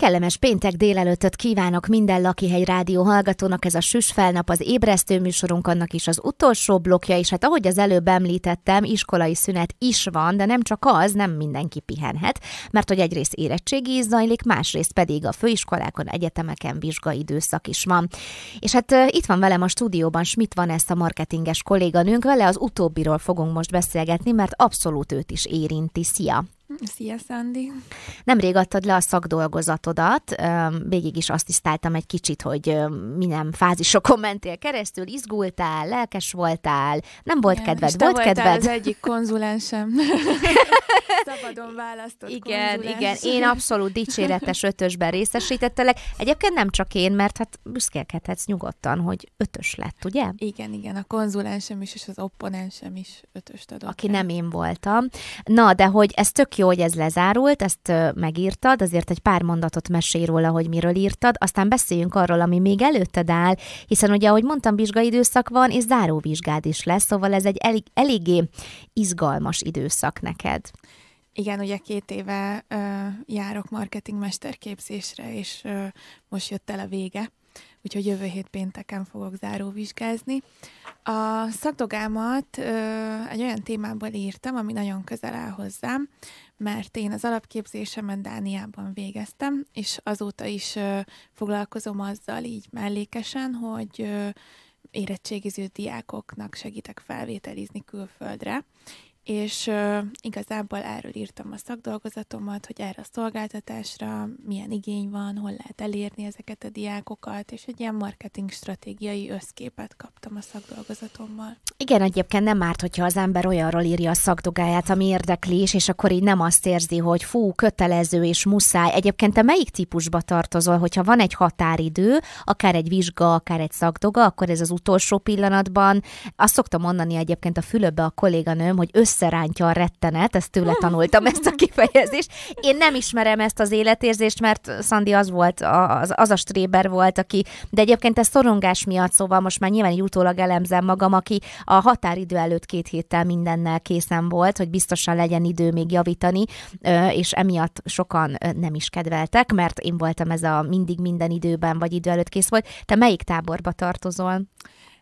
Kellemes péntek délelőttöt kívánok minden Lakihegy Rádió hallgatónak, ez a felnap az ébresztő műsorunk annak is az utolsó blokja, és hát ahogy az előbb említettem, iskolai szünet is van, de nem csak az, nem mindenki pihenhet, mert hogy egyrészt érettségi is zajlik, másrészt pedig a főiskolákon, egyetemeken vizsgaidőszak is van. És hát itt van velem a stúdióban Schmidt van ezt a marketinges kolléganőnk, vele az utóbbiról fogunk most beszélgetni, mert abszolút őt is érinti. Szia! Szia, Szandi! Nemrég adtad le a szakdolgozatodat, végig is azt tisztáltam egy kicsit, hogy mi nem fázisokon mentél keresztül, izgultál, lelkes voltál, nem volt Igen, kedved, volt kedved. az egyik konzulensem. Szabadon választott Igen, konzulens. igen, én abszolút dicséretes ötösben részesítettelek. Egyébként nem csak én, mert hát büszkélkedhetsz nyugodtan, hogy ötös lett, ugye? Igen, igen, a konzulensem is, és az opponensem is ötöst adott. Aki el. nem én voltam. Na, de hogy ez tök jó hogy ez lezárult, ezt megírtad, azért egy pár mondatot mesél róla, hogy miről írtad, aztán beszéljünk arról, ami még előtted áll, hiszen ugye, ahogy mondtam, vizsgaidőszak van, és záróvizsgád is lesz, szóval ez egy elég, eléggé izgalmas időszak neked. Igen, ugye két éve ö, járok marketingmesterképzésre, és ö, most jött el a vége úgyhogy jövő hét pénteken fogok záróvizsgázni. A szakdogámat ö, egy olyan témából írtam, ami nagyon közel áll hozzám, mert én az alapképzésemet Dániában végeztem, és azóta is ö, foglalkozom azzal így mellékesen, hogy ö, érettségiző diákoknak segítek felvételizni külföldre, és uh, igazából erről írtam a szakdolgozatomat, hogy erre a szolgáltatásra milyen igény van, hol lehet elérni ezeket a diákokat, és egy ilyen marketing stratégiai összképet kaptam a szakdolgozatommal. Igen, egyébként nem árt, hogyha az ember olyanról írja a szakdogáját, ami érdekli, és akkor így nem azt érzi, hogy fú, kötelező és muszáj. Egyébként te melyik típusba tartozol, hogyha van egy határidő, akár egy vizsga, akár egy szakdoga, akkor ez az utolsó pillanatban. Azt szoktam mondani egyébként a fülöbe a kolléganőm, hogy össze összerántja a rettenet, ezt tőle ah. tanultam ezt a kifejezést. Én nem ismerem ezt az életérzést, mert Szandi az volt, az, az a stréber volt, aki, de egyébként ez szorongás miatt, szóval most már nyilván így utólag elemzem magam, aki a határidő előtt két héttel mindennel készen volt, hogy biztosan legyen idő még javítani, és emiatt sokan nem is kedveltek, mert én voltam ez a mindig minden időben vagy idő előtt kész volt. Te melyik táborba tartozol?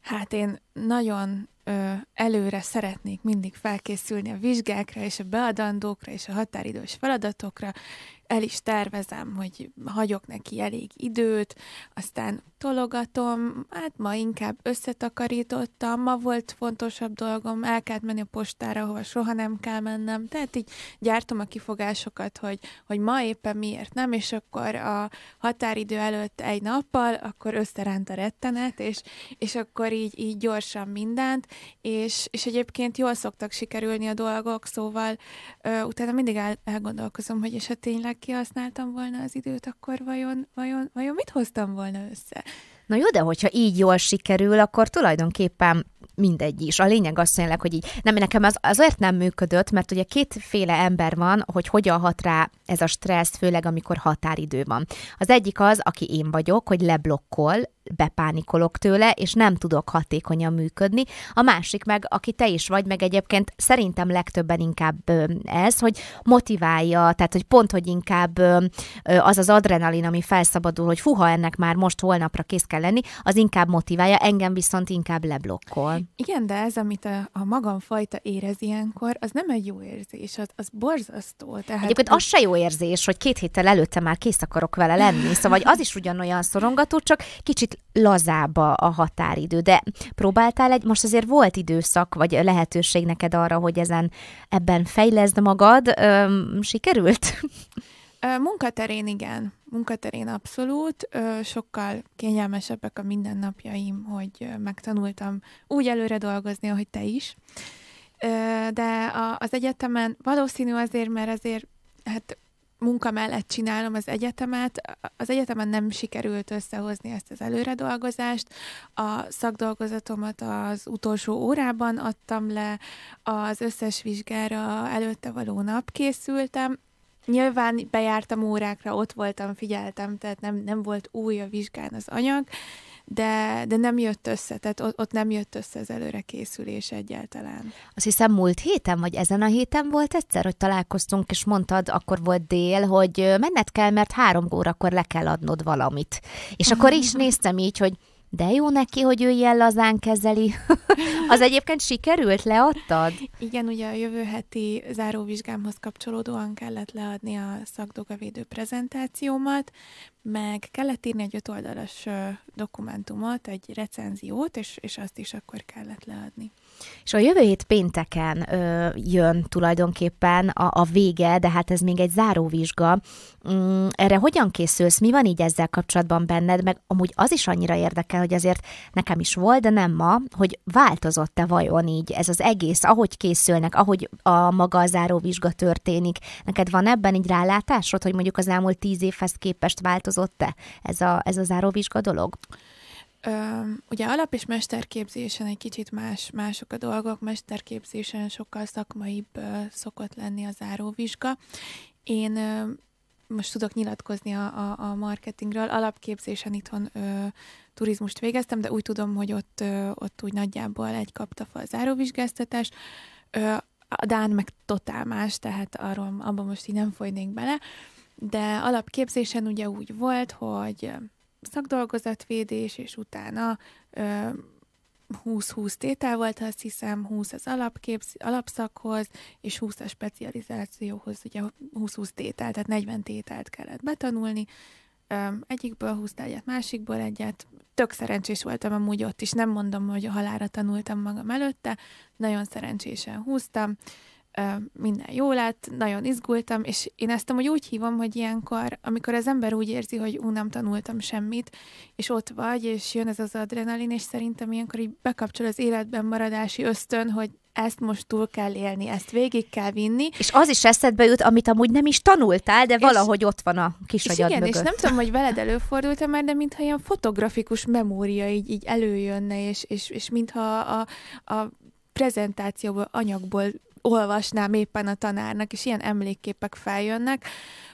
Hát én nagyon ö, előre szeretnék mindig felkészülni a vizsgákra, és a beadandókra, és a határidős feladatokra. El is tervezem, hogy hagyok neki elég időt, aztán tologatom, hát ma inkább összetakarítottam, ma volt fontosabb dolgom, el kellett menni a postára, hova soha nem kell mennem, tehát így gyártom a kifogásokat, hogy, hogy ma éppen miért nem, és akkor a határidő előtt egy nappal, akkor összeránt a rettenet, és, és akkor így, így gyorsan mindent, és, és egyébként jól szoktak sikerülni a dolgok, szóval ö, utána mindig el, elgondolkozom, hogy és ha tényleg kihasználtam volna az időt, akkor vajon, vajon, vajon mit hoztam volna össze? Na jó, de hogyha így jól sikerül, akkor tulajdonképpen mindegy is. A lényeg az tényleg, hogy így, nem, nekem az, azért nem működött, mert ugye kétféle ember van, hogy hogyan hat rá ez a stressz, főleg amikor határidő van. Az egyik az, aki én vagyok, hogy leblokkol, bepánikolok tőle, és nem tudok hatékonyan működni. A másik meg, aki te is vagy, meg egyébként szerintem legtöbben inkább ez, hogy motiválja, tehát hogy pont, hogy inkább az az adrenalin, ami felszabadul, hogy fuha, ennek már most holnapra kész kell lenni, az inkább motiválja, engem viszont inkább leblokkol. Igen, de ez, amit a, a magam fajta érez ilyenkor, az nem egy jó érzés, az, az borzasztó. Tehát Egyébként az se jó érzés, hogy két héttel előtte már kész akarok vele lenni, szóval az is ugyanolyan szorongató, csak kicsit Lazába a, a határidő, de próbáltál egy, most azért volt időszak, vagy lehetőség neked arra, hogy ezen ebben fejleszd magad, Öm, sikerült? Munkaterén igen, munkaterén abszolút, sokkal kényelmesebbek a mindennapjaim, hogy megtanultam úgy előre dolgozni, ahogy te is. De az egyetemen valószínű azért, mert azért hát munka mellett csinálom az egyetemet. Az egyetemen nem sikerült összehozni ezt az dolgozást. A szakdolgozatomat az utolsó órában adtam le, az összes vizsgára előtte való nap készültem. Nyilván bejártam órákra, ott voltam, figyeltem, tehát nem, nem volt új a vizsgán az anyag, de, de nem jött össze, tehát ott, ott nem jött össze az előre készülés egyáltalán. Azt hiszem múlt héten, vagy ezen a héten volt egyszer, hogy találkoztunk, és mondtad, akkor volt dél, hogy menned kell, mert három órakor le kell adnod valamit. És akkor is néztem így, hogy de jó neki, hogy ő ilyen lazán kezeli. az egyébként sikerült, leadtad? Igen, ugye a jövő heti záróvizsgámhoz kapcsolódóan kellett leadni a szakdogavédő prezentációmat, meg kellett írni egy ötoldalas oldalas dokumentumot, egy recenziót, és, és azt is akkor kellett leadni. És a jövő hét pénteken ö, jön tulajdonképpen a, a vége, de hát ez még egy záróvizsga. Mm, erre hogyan készülsz? Mi van így ezzel kapcsolatban benned? Meg amúgy az is annyira érdekel, hogy azért nekem is volt, de nem ma, hogy változott-e vajon így ez az egész, ahogy készülnek, ahogy a maga a záróvizsga történik. Neked van ebben így rálátásod, hogy mondjuk az elmúlt tíz évhez képest változott-e ez a, ez a záróvizsga dolog? ö, ugye alap- és mesterképzésen egy kicsit más, mások a dolgok, mesterképzésen sokkal szakmaibb ö, szokott lenni a záróvizsga. Én ö, most tudok nyilatkozni a, a, a marketingről. Alapképzésen itthon ö, turizmust végeztem, de úgy tudom, hogy ott, ö, ott úgy nagyjából egy kapta fel a záróvizsgáztatás. Ö, a Dán meg totál más, tehát arról, abban most így nem folynék bele. De alapképzésen ugye úgy volt, hogy szakdolgozatvédés, és utána 20-20 tétel volt, azt hiszem, 20 az alapképz, alapszakhoz, és 20 a specializációhoz, ugye 20-20 tétel, tehát 40 tételt kellett betanulni, egyikből húztál egyet, másikból egyet. Tök szerencsés voltam amúgy ott is, nem mondom, hogy a halára tanultam magam előtte, nagyon szerencsésen húztam, minden jó lett, nagyon izgultam, és én ezt amúgy úgy hívom, hogy ilyenkor, amikor az ember úgy érzi, hogy ú, nem tanultam semmit, és ott vagy, és jön ez az adrenalin, és szerintem ilyenkor így bekapcsol az életben maradási ösztön, hogy ezt most túl kell élni, ezt végig kell vinni. És az is eszedbe jut, amit amúgy nem is tanultál, de és, valahogy ott van a kis és agyad igen, mögött. és nem tudom, hogy veled előfordult már, de mintha ilyen fotografikus memória így, így előjönne, és, és, és mintha a, a prezentációból, anyagból olvasnám éppen a tanárnak, és ilyen emlékképek feljönnek.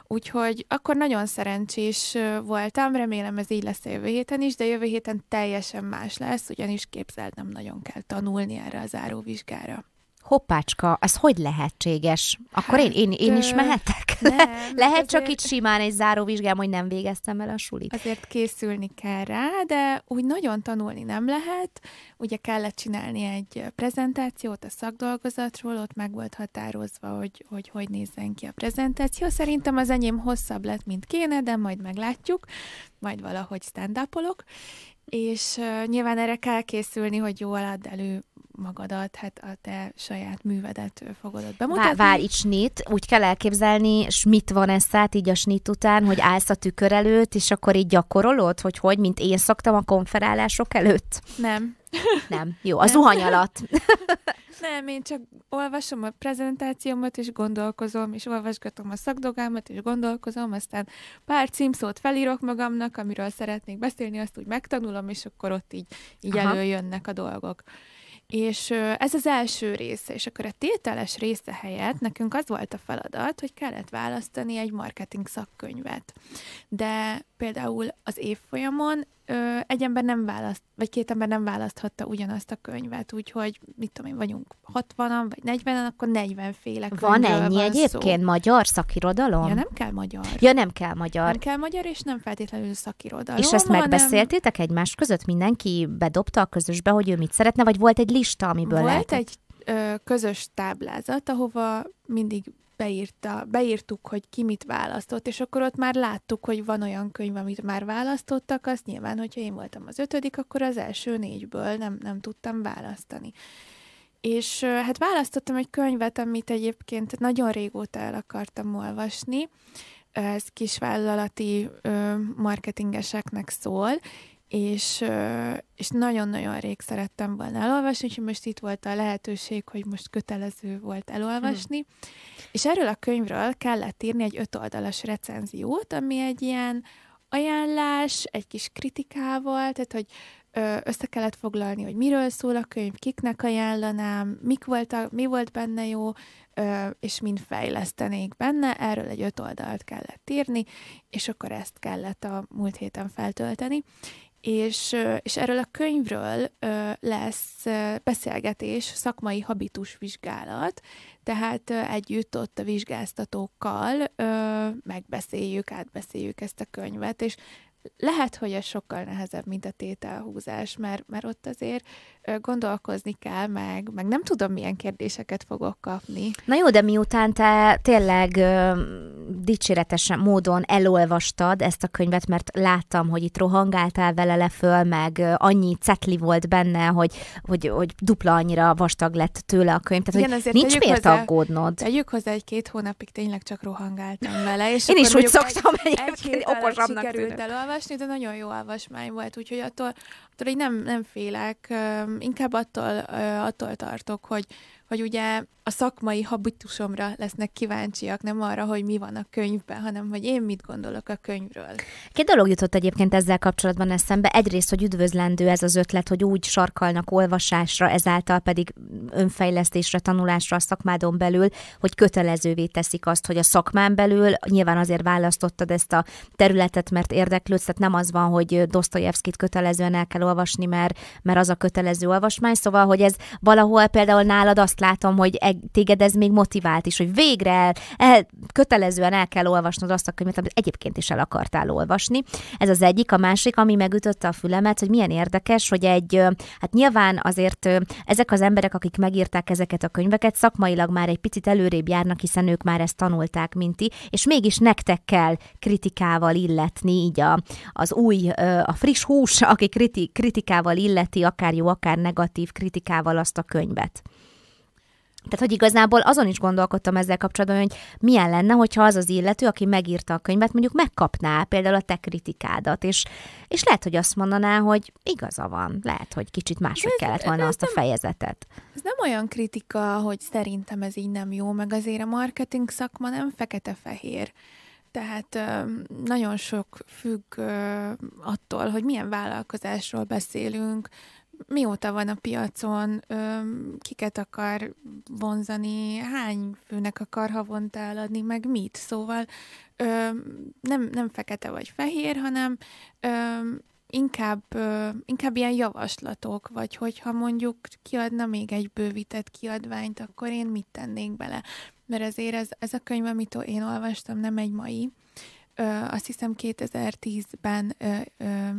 Úgyhogy akkor nagyon szerencsés voltam, remélem ez így lesz a jövő héten is, de jövő héten teljesen más lesz, ugyanis képzeld, nem nagyon kell tanulni erre az záróvizsgára hoppácska, ez hogy lehetséges? Akkor én, én, én is hát, mehetek? Nem, hát Lehet azért... csak itt simán egy záróvizsgám, hogy nem végeztem el a sulit. Azért készülni kell rá, de úgy nagyon tanulni nem lehet. Ugye kellett csinálni egy prezentációt a szakdolgozatról, ott meg volt határozva, hogy hogy, hogy nézzen ki a prezentáció. Szerintem az enyém hosszabb lett, mint kéne, de majd meglátjuk, majd valahogy stand és uh, nyilván erre kell készülni, hogy jól add elő magadat, hát a te saját művedet fogod ott bemutatni. Vár, vár snit, úgy kell elképzelni, és mit van eszát így a snit után, hogy állsz a tükör előtt, és akkor így gyakorolod, hogy hogy, mint én szoktam a konferálások előtt? Nem. Nem, jó, az zuhany alatt. Nem, én csak olvasom a prezentációmat, és gondolkozom, és olvasgatom a szakdogámat, és gondolkozom, aztán pár címszót felírok magamnak, amiről szeretnék beszélni, azt úgy megtanulom, és akkor ott így, így előjönnek a dolgok. És ez az első része, és akkor a tételes része helyett nekünk az volt a feladat, hogy kellett választani egy marketing szakkönyvet. De például az évfolyamon ö, egy ember nem választ, vagy két ember nem választhatta ugyanazt a könyvet, úgyhogy mit tudom én, vagyunk 60-an, vagy 40 an akkor 40 féle Van ennyi van egyébként szó. magyar szakirodalom? Ja, nem kell magyar. Ja, nem kell magyar. Nem kell magyar, és nem feltétlenül szakirodalom. És ezt hanem... egymás között? Mindenki bedobta a közösbe, hogy ő mit szeretne, vagy volt egy lista, amiből Volt lehetett? egy ö, közös táblázat, ahova mindig beírta, beírtuk, hogy ki mit választott, és akkor ott már láttuk, hogy van olyan könyv, amit már választottak, azt nyilván, hogyha én voltam az ötödik, akkor az első négyből nem, nem tudtam választani. És hát választottam egy könyvet, amit egyébként nagyon régóta el akartam olvasni, ez kisvállalati marketingeseknek szól, és, és nagyon-nagyon rég szerettem volna elolvasni, úgyhogy most itt volt a lehetőség, hogy most kötelező volt elolvasni. Hmm. És erről a könyvről kellett írni egy ötoldalas recenziót, ami egy ilyen ajánlás, egy kis kritikával, tehát hogy össze kellett foglalni, hogy miről szól a könyv, kiknek ajánlanám, mik volt a, mi volt benne jó, és mind fejlesztenék benne, erről egy öt oldalt kellett írni, és akkor ezt kellett a múlt héten feltölteni. És, és erről a könyvről lesz beszélgetés, szakmai vizsgálat, tehát együtt ott a vizsgáztatókkal megbeszéljük, átbeszéljük ezt a könyvet, és lehet, hogy ez sokkal nehezebb, mint a tételhúzás, mert, mert ott azért gondolkozni kell, meg, meg nem tudom, milyen kérdéseket fogok kapni. Na jó, de miután te tényleg ö, módon elolvastad ezt a könyvet, mert láttam, hogy itt rohangáltál vele le föl, meg ö, annyi cetli volt benne, hogy, hogy, hogy dupla annyira vastag lett tőle a könyv, tehát Igen, hogy nincs miért hozzá, aggódnod. Tegyük hozzá, egy két hónapig tényleg csak rohangáltam vele. És Én is úgy szoktam egy, egyébként egy okosabbnak tűnök olvasni, de nagyon jó olvasmány volt, úgyhogy attól, attól így nem, nem félek, inkább attól, attól tartok, hogy, hogy ugye a szakmai habitusomra lesznek kíváncsiak, nem arra, hogy mi van a könyvben, hanem hogy én mit gondolok a könyvről. Két dolog jutott egyébként ezzel kapcsolatban eszembe. Egyrészt, hogy üdvözlendő ez az ötlet, hogy úgy sarkalnak olvasásra, ezáltal pedig önfejlesztésre, tanulásra a szakmádon belül, hogy kötelezővé teszik azt, hogy a szakmán belül, nyilván azért választottad ezt a területet, mert érdeklődsz, tehát nem az van, hogy Dostoyevskit kötelezően el kell olvasni, mert, mert az a kötelező olvasmány, szóval, hogy ez valahol például nálad azt látom, hogy e, téged ez még motivált is, hogy végre el, el, kötelezően el kell olvasnod azt a könyvet, amit egyébként is el akartál olvasni. Ez az egyik. A másik, ami megütötte a fülemet, hogy milyen érdekes, hogy egy, hát nyilván azért ezek az emberek, akik megírták ezeket a könyveket, szakmailag már egy picit előrébb járnak, hiszen ők már ezt tanulták, mint ti, és mégis nektek kell kritikával illetni így a, az új, a friss hús, aki kriti, kritikával illeti, akár jó, akár negatív kritikával azt a könyvet. Tehát, hogy igazából azon is gondolkodtam ezzel kapcsolatban, hogy milyen lenne, hogyha az az illető, aki megírta a könyvet, mondjuk megkapná például a te kritikádat, és, és lehet, hogy azt mondaná, hogy igaza van, lehet, hogy kicsit máshogy kellett volna azt nem, a fejezetet. Ez nem olyan kritika, hogy szerintem ez így nem jó, meg azért a marketing szakma nem fekete-fehér. Tehát nagyon sok függ attól, hogy milyen vállalkozásról beszélünk, mióta van a piacon, kiket akar vonzani, hány főnek akar havonta eladni, meg mit. Szóval nem, nem fekete vagy fehér, hanem inkább, inkább ilyen javaslatok, vagy hogyha mondjuk kiadna még egy bővített kiadványt, akkor én mit tennék bele? Mert azért ez, ez a könyv, amit én olvastam, nem egy mai, azt hiszem 2010-ben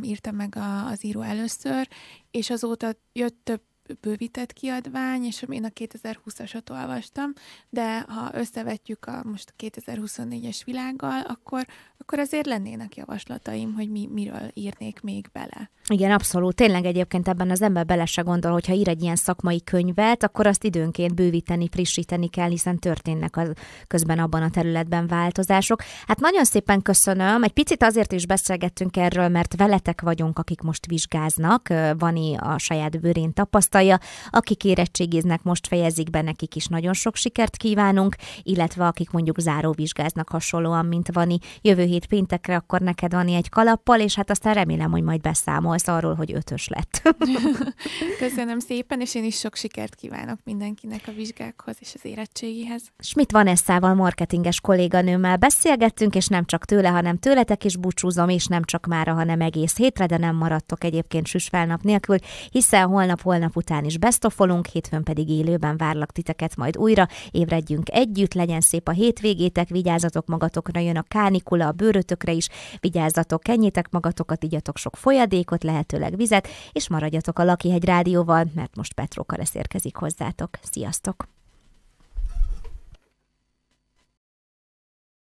írtam meg a az író először, és azóta jött több bővített kiadvány, és én a 2020-asat olvastam, de ha összevetjük a most 2024-es világgal, akkor, akkor azért lennének javaslataim, hogy mi, miről írnék még bele. Igen, abszolút. Tényleg egyébként ebben az ember bele se gondol, hogyha ír egy ilyen szakmai könyvet, akkor azt időnként bővíteni, frissíteni kell, hiszen történnek az, közben abban a területben változások. Hát nagyon szépen köszönöm. Egy picit azért is beszélgettünk erről, mert veletek vagyunk, akik most vizsgáznak. vani a saját bőrén tapasztalat, tapasztalja. Akik érettségiznek, most fejezik be, nekik is nagyon sok sikert kívánunk, illetve akik mondjuk záróvizsgáznak hasonlóan, mint Vani. Jövő hét péntekre akkor neked van egy kalappal, és hát aztán remélem, hogy majd beszámolsz arról, hogy ötös lett. Köszönöm szépen, és én is sok sikert kívánok mindenkinek a vizsgákhoz és az érettségihez. És mit van Vanessával, marketinges kolléganőmmel beszélgettünk, és nem csak tőle, hanem tőletek is búcsúzom, és nem csak mára, hanem egész hétre, de nem maradtok egyébként süsfelnap nélkül, hiszen holnap-holnap után is besztofolunk, hétfőn pedig élőben várlak titeket majd újra, ébredjünk együtt, legyen szép a hétvégétek, vigyázzatok magatokra, jön a kánikula a bőrötökre is, vigyázzatok, kenjétek magatokat, igyatok sok folyadékot, lehetőleg vizet, és maradjatok a Lakihegy rádióval, mert most Petró Karesz érkezik hozzátok. Sziasztok!